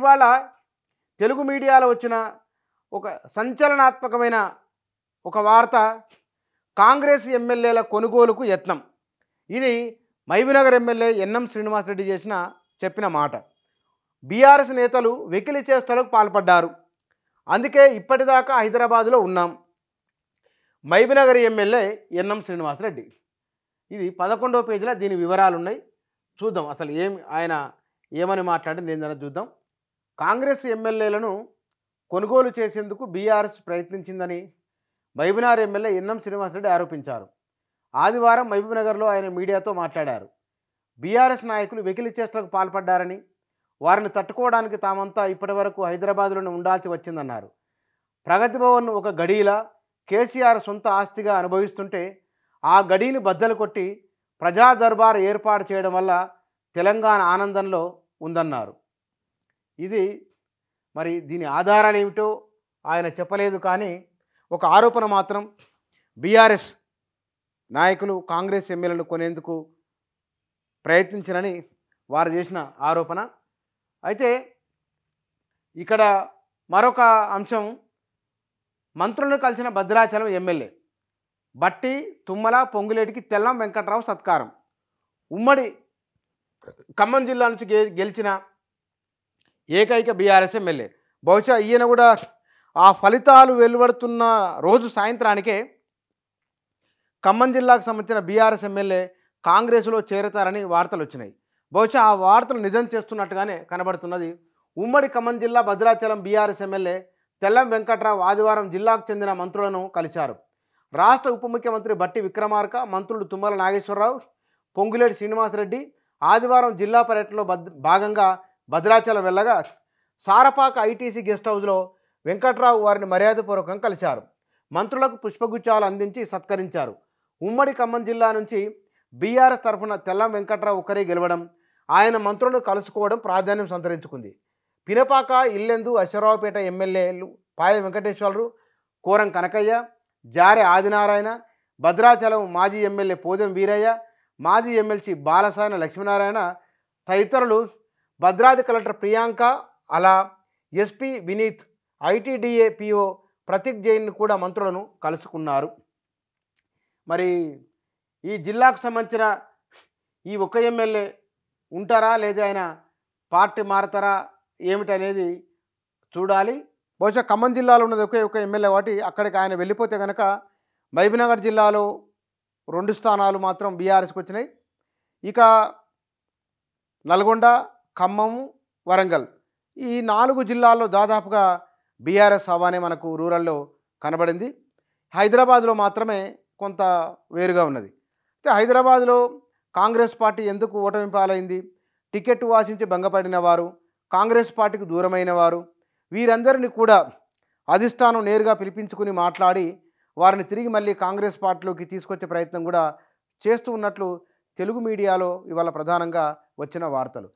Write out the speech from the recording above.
ఇవాళ తెలుగు మీడియాలో వచ్చిన ఒక సంచలనాత్మకమైన ఒక వార్త కాంగ్రెస్ ఎమ్మెల్యేల కొనుగోలుకు యత్నం ఇది మహబీనగర్ ఎమ్మెల్యే ఎన్ఎం శ్రీనివాసరెడ్డి చేసిన చెప్పిన మాట బీఆర్ఎస్ నేతలు వెకిలి చేష్టలకు పాల్పడ్డారు అందుకే ఇప్పటిదాకా హైదరాబాదులో ఉన్నాం మహబీనగర్ ఎమ్మెల్యే ఎన్ఎం శ్రీనివాసరెడ్డి ఇది పదకొండో పేజీలో దీని వివరాలు ఉన్నాయి చూద్దాం అసలు ఏం ఆయన ఏమని మాట్లాడి నేను చూద్దాం కాంగ్రెస్ ఎమ్మెల్యేలను కొనుగోలు చేసేందుకు బీఆర్ఎస్ ప్రయత్నించిందని మహబూబ్నగర్ ఎమ్మెల్యే ఎన్నం శ్రీనివాసరెడ్డి ఆరోపించారు ఆదివారం మహబూబ్నగర్లో ఆయన మీడియాతో మాట్లాడారు బీఆర్ఎస్ నాయకులు వెకిలి చేష్టలకు పాల్పడ్డారని వారిని తట్టుకోవడానికి తామంతా ఇప్పటివరకు హైదరాబాద్లోనే ఉండాల్సి వచ్చిందన్నారు ప్రగతి భవన్ ఒక గడిలా కేసీఆర్ సొంత ఆస్తిగా అనుభవిస్తుంటే ఆ గడిని బద్దలు కొట్టి ప్రజా ఏర్పాటు చేయడం వల్ల తెలంగాణ ఆనందంలో ఉందన్నారు ఇది మరి దీని ఆధారాలు ఏమిటో ఆయన చెప్పలేదు కానీ ఒక ఆరోపణ మాత్రం బీఆర్ఎస్ నాయకులు కాంగ్రెస్ ఎమ్మెల్యేలు కొనేందుకు ప్రయత్నించనని వారు చేసిన ఆరోపణ అయితే ఇక్కడ మరొక అంశం మంత్రులను కలిసిన భద్రాచలం ఎమ్మెల్యే బట్టి తుమ్మల పొంగులేటికి తెల్లం వెంకట్రావు సత్కారం ఉమ్మడి ఖమ్మం జిల్లా నుంచి గెలిచిన ఏకైక బీఆర్ఎస్ ఎమ్మెల్యే బహుశా ఈయన కూడా ఆ ఫలితాలు వెలువడుతున్న రోజు సాయంత్రానికే ఖమ్మం జిల్లాకు సంబంధించిన బీఆర్ఎస్ ఎమ్మెల్యే కాంగ్రెస్లో చేరతారని వార్తలు వచ్చినాయి బహుశా ఆ వార్తలు నిజం చేస్తున్నట్టుగానే కనబడుతున్నది ఉమ్మడి ఖమ్మం జిల్లా భద్రాచలం బీఆర్ఎస్ ఎమ్మెల్యే తెల్లం వెంకట్రావు ఆదివారం జిల్లాకు చెందిన మంత్రులను కలిశారు రాష్ట్ర ఉప ముఖ్యమంత్రి బట్టి విక్రమార్క మంత్రులు తుమ్మల నాగేశ్వరరావు పొంగులేటి శ్రీనివాసరెడ్డి ఆదివారం జిల్లా పర్యటనలో భాగంగా భద్రాచలం వెళ్ళగా సారపాక ఐటీసీ గెస్ట్ హౌస్లో వెంకట్రావు వారిని మర్యాదపూర్వకం కలిశారు మంత్రులకు పుష్పగుచ్చాలు అందించి సత్కరించారు ఉమ్మడి ఖమ్మం జిల్లా నుంచి బీఆర్ఎస్ తరఫున తెల్లం వెంకట్రావు ఒక్కరే గెలవడం ఆయన మంత్రులు కలుసుకోవడం ప్రాధాన్యం సంతరించుకుంది పినపాక ఇల్లెందు అశ్వరావుపేట ఎమ్మెల్యేలు పాయ వెంకటేశ్వరరు కోరం కనకయ్య జారె ఆదినారాయణ భద్రాచలం మాజీ ఎమ్మెల్యే పోదెం వీరయ్య మాజీ ఎమ్మెల్సీ బాలసాయన లక్ష్మీనారాయణ తదితరులు Bhadradri collector Priyanka Ala SP Vineeth ITDA PO Prateek Jain కూడా మంత్రులను కలుసుకున్నారు మరి ఈ జిల్లాకు సంబంధించిన ఈ ఒక ఎమ్మెల్యే ఉంటారా లేదా ఆయన పార్టీ మారతారా ఏమిటనేది చూడాలి బహుశా ఖమ్మం జిల్లాలో ఉన్నది ఒకే ఒక ఎమ్మెల్యే కాబట్టి అక్కడికి ఆయన వెళ్ళిపోతే కనుక మహబీనగర్ జిల్లాలో రెండు స్థానాలు మాత్రం బీఆర్ఎస్కి వచ్చినాయి ఇక నల్గొండ ఖమ్మము వరంగల్ ఈ నాలుగు జిల్లాల్లో దాదాపుగా బీఆర్ఎస్ హవానే మనకు రూరల్లో కనబడింది హైదరాబాద్లో మాత్రమే కొంత వేరుగా ఉన్నది అయితే హైదరాబాద్లో కాంగ్రెస్ పార్టీ ఎందుకు ఓటమి పాలైంది టికెట్ వాసించి భంగపడిన వారు కాంగ్రెస్ పార్టీకి దూరమైన వారు వీరందరినీ కూడా అధిష్టానం నేరుగా పిలిపించుకుని మాట్లాడి వారిని తిరిగి మళ్ళీ కాంగ్రెస్ పార్టీలోకి తీసుకొచ్చే ప్రయత్నం కూడా చేస్తూ ఉన్నట్లు తెలుగు మీడియాలో ఇవాళ ప్రధానంగా వచ్చిన వార్తలు